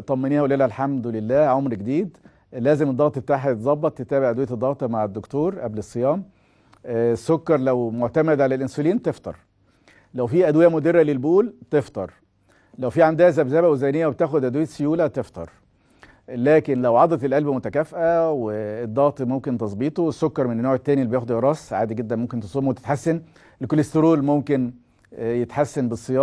طمنيها وقول لها الحمد لله عمر جديد لازم الضغط بتاعها يتظبط تتابع ادويه الضغط مع الدكتور قبل الصيام آه، السكر لو معتمد على الانسولين تفطر لو في ادويه مدره للبول تفطر لو في عندها ذبذبه وزنيه وبتاخد ادويه سيوله تفطر لكن لو عضله القلب متكافئه والضغط ممكن تظبيطه السكر من النوع الثاني اللي بياخده راس عادي جدا ممكن تصوم وتتحسن الكوليسترول ممكن آه، يتحسن بالصيام